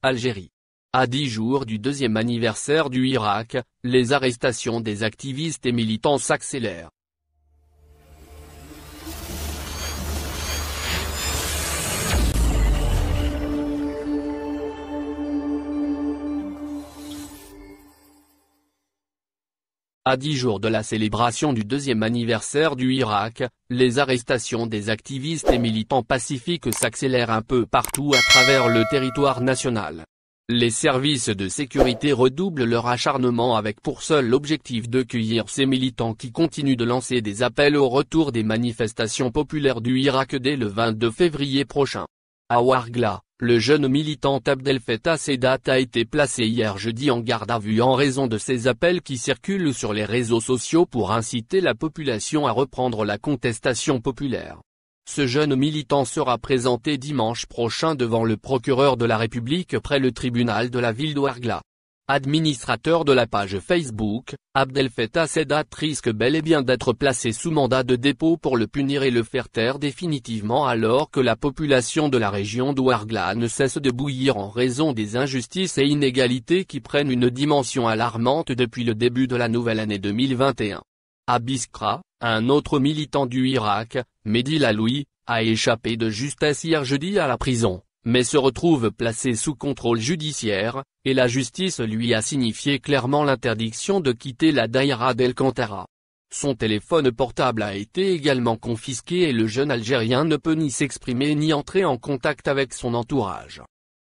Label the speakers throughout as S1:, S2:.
S1: Algérie. À dix jours du deuxième anniversaire du Irak, les arrestations des activistes et militants s'accélèrent. À dix jours de la célébration du deuxième anniversaire du Irak, les arrestations des activistes et militants pacifiques s'accélèrent un peu partout à travers le territoire national. Les services de sécurité redoublent leur acharnement avec pour seul objectif de cueillir ces militants qui continuent de lancer des appels au retour des manifestations populaires du Irak dès le 22 février prochain. À Ouargla, le jeune militant Abdel Fettah Sedat a été placé hier jeudi en garde à vue en raison de ses appels qui circulent sur les réseaux sociaux pour inciter la population à reprendre la contestation populaire. Ce jeune militant sera présenté dimanche prochain devant le procureur de la République près le tribunal de la ville d'Ouargla administrateur de la page Facebook, Abdel Fattah Sedat risque bel et bien d'être placé sous mandat de dépôt pour le punir et le faire taire définitivement alors que la population de la région d'Ouargla ne cesse de bouillir en raison des injustices et inégalités qui prennent une dimension alarmante depuis le début de la nouvelle année 2021. Abiskra, un autre militant du Irak, Mehdi Laloui, a échappé de justesse hier jeudi à la prison mais se retrouve placé sous contrôle judiciaire, et la justice lui a signifié clairement l'interdiction de quitter la Daïra Kantara. Son téléphone portable a été également confisqué et le jeune Algérien ne peut ni s'exprimer ni entrer en contact avec son entourage.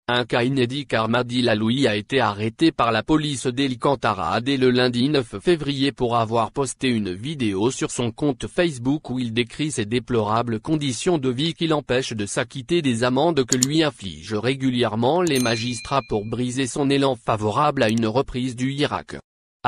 S1: Un cas inédit car a été arrêté par la police Kantara dès le lundi 9 février pour avoir posté une vidéo sur son compte Facebook où il décrit ses déplorables conditions de vie qui l'empêchent de s'acquitter des amendes que lui infligent régulièrement les magistrats pour briser son élan favorable à une reprise du Irak.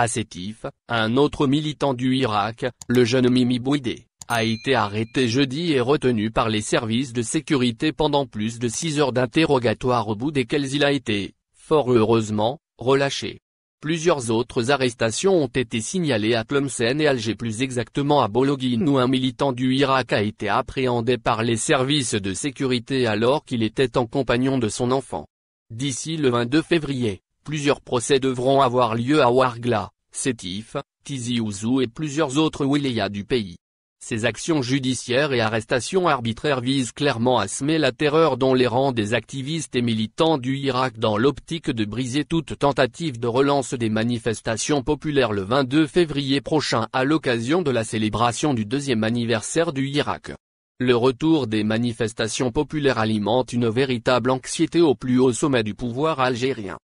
S1: sétif, un autre militant du Irak, le jeune Mimi Bouidé a été arrêté jeudi et retenu par les services de sécurité pendant plus de 6 heures d'interrogatoire au bout desquelles il a été, fort heureusement, relâché. Plusieurs autres arrestations ont été signalées à Tlemcen et Alger plus exactement à Bologhine où un militant du Irak a été appréhendé par les services de sécurité alors qu'il était en compagnon de son enfant. D'ici le 22 février, plusieurs procès devront avoir lieu à Ouargla, Sétif, Tizi Ouzou et plusieurs autres wilayas du pays. Ces actions judiciaires et arrestations arbitraires visent clairement à semer la terreur dans les rangs des activistes et militants du Irak dans l'optique de briser toute tentative de relance des manifestations populaires le 22 février prochain à l'occasion de la célébration du deuxième anniversaire du Irak. Le retour des manifestations populaires alimente une véritable anxiété au plus haut sommet du pouvoir algérien.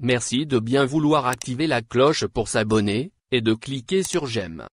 S1: Merci de bien vouloir activer la cloche pour s'abonner, et de cliquer sur j'aime.